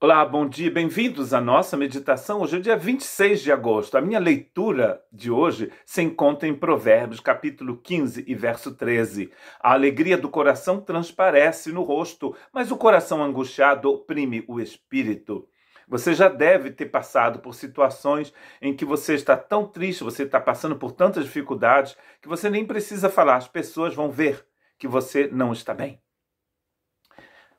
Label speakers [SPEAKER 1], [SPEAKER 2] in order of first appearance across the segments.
[SPEAKER 1] Olá, bom dia, bem-vindos à nossa meditação. Hoje é dia 26 de agosto. A minha leitura de hoje se encontra em Provérbios, capítulo 15 e verso 13. A alegria do coração transparece no rosto, mas o coração angustiado oprime o espírito. Você já deve ter passado por situações em que você está tão triste, você está passando por tantas dificuldades, que você nem precisa falar, as pessoas vão ver que você não está bem.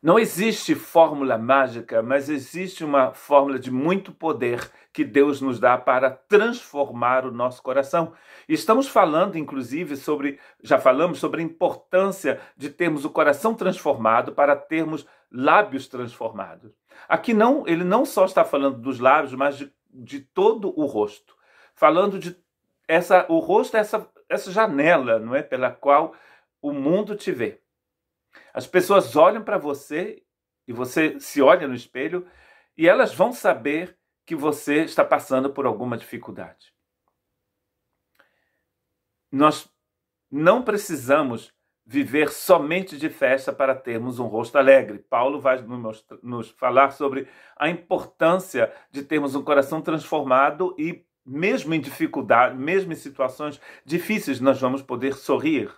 [SPEAKER 1] Não existe fórmula mágica, mas existe uma fórmula de muito poder que Deus nos dá para transformar o nosso coração. Estamos falando, inclusive, sobre, já falamos sobre a importância de termos o coração transformado para termos lábios transformados. Aqui não, ele não só está falando dos lábios, mas de, de todo o rosto. Falando de essa, o rosto é essa, essa janela, não é, pela qual o mundo te vê. As pessoas olham para você e você se olha no espelho e elas vão saber que você está passando por alguma dificuldade. Nós não precisamos viver somente de festa para termos um rosto alegre. Paulo vai nos falar sobre a importância de termos um coração transformado e mesmo em dificuldade, mesmo em situações difíceis, nós vamos poder sorrir.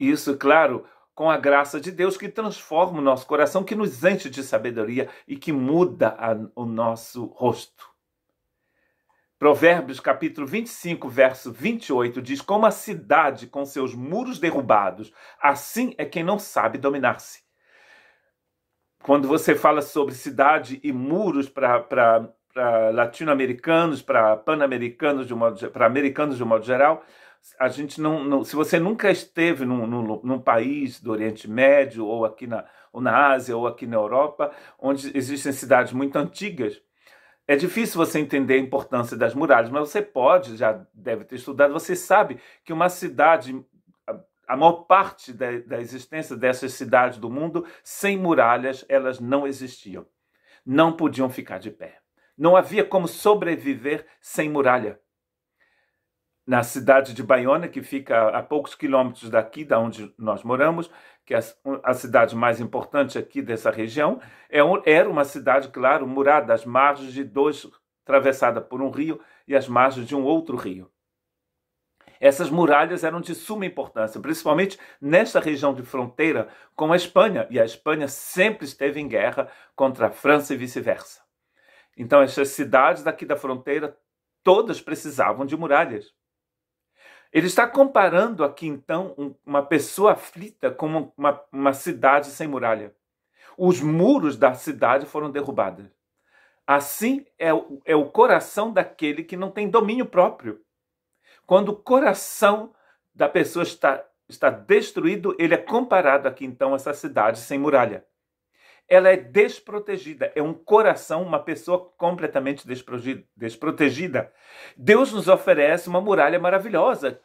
[SPEAKER 1] Isso, claro, com a graça de Deus que transforma o nosso coração, que nos enche de sabedoria e que muda a, o nosso rosto. Provérbios capítulo 25, verso 28 diz: Como a cidade com seus muros derrubados, assim é quem não sabe dominar-se. Quando você fala sobre cidade e muros para latino-americanos, para pan-americanos, para americanos de um modo geral, a gente não, não, se você nunca esteve num, num, num, país do Oriente Médio ou aqui na, ou na Ásia ou aqui na Europa, onde existem cidades muito antigas, é difícil você entender a importância das muralhas, mas você pode, já deve ter estudado, você sabe que uma cidade, a, maior parte da, da existência dessas cidades do mundo, sem muralhas, elas não existiam. Não podiam ficar de pé. Não havia como sobreviver sem muralha na cidade de Baiona, que fica a poucos quilômetros daqui, da onde nós moramos, que é a cidade mais importante aqui dessa região, é era uma cidade, claro, murada, às margens de dois, atravessada por um rio e às margens de um outro rio. Essas muralhas eram de suma importância, principalmente nesta região de fronteira com a Espanha, e a Espanha sempre esteve em guerra contra a França e vice-versa. Então, essas cidades daqui da fronteira, todas precisavam de muralhas. Ele está comparando aqui, então, um, uma pessoa aflita com uma, uma cidade sem muralha. Os muros da cidade foram derrubados. Assim é, é o coração daquele que não tem domínio próprio. Quando o coração da pessoa está, está destruído, ele é comparado aqui então a essa cidade sem muralha ela é desprotegida, é um coração, uma pessoa completamente desprotegida. Deus nos oferece uma muralha maravilhosa.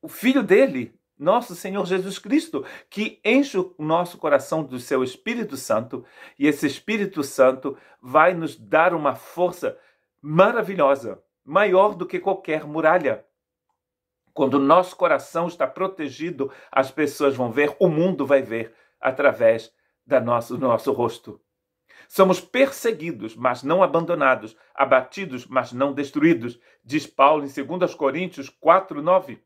[SPEAKER 1] O filho dele, nosso Senhor Jesus Cristo, que enche o nosso coração do seu Espírito Santo, e esse Espírito Santo vai nos dar uma força maravilhosa, maior do que qualquer muralha. Quando o nosso coração está protegido, as pessoas vão ver, o mundo vai ver através da nosso, nosso rosto. Somos perseguidos, mas não abandonados, abatidos, mas não destruídos, diz Paulo em 2 Coríntios 4,9.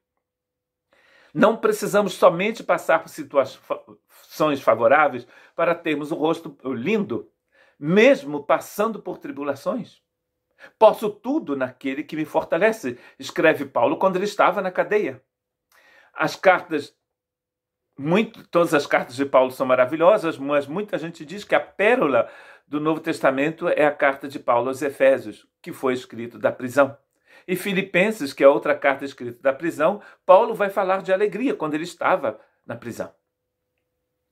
[SPEAKER 1] Não precisamos somente passar por situações favoráveis para termos um rosto lindo, mesmo passando por tribulações. Posso tudo naquele que me fortalece, escreve Paulo quando ele estava na cadeia. As cartas muito, todas as cartas de Paulo são maravilhosas, mas muita gente diz que a pérola do Novo Testamento é a carta de Paulo aos Efésios, que foi escrito da prisão. E Filipenses, que é outra carta escrita da prisão, Paulo vai falar de alegria quando ele estava na prisão.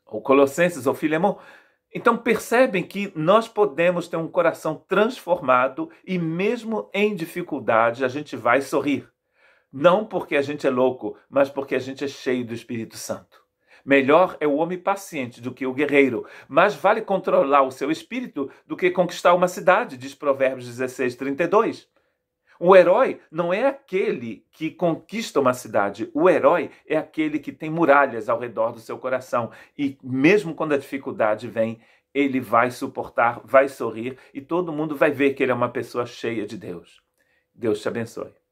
[SPEAKER 1] Ou Colossenses ou Filemão. Então percebem que nós podemos ter um coração transformado e mesmo em dificuldade a gente vai sorrir. Não porque a gente é louco, mas porque a gente é cheio do Espírito Santo. Melhor é o homem paciente do que o guerreiro, mas vale controlar o seu espírito do que conquistar uma cidade, diz Provérbios 16, 32. O herói não é aquele que conquista uma cidade. O herói é aquele que tem muralhas ao redor do seu coração. E mesmo quando a dificuldade vem, ele vai suportar, vai sorrir e todo mundo vai ver que ele é uma pessoa cheia de Deus. Deus te abençoe.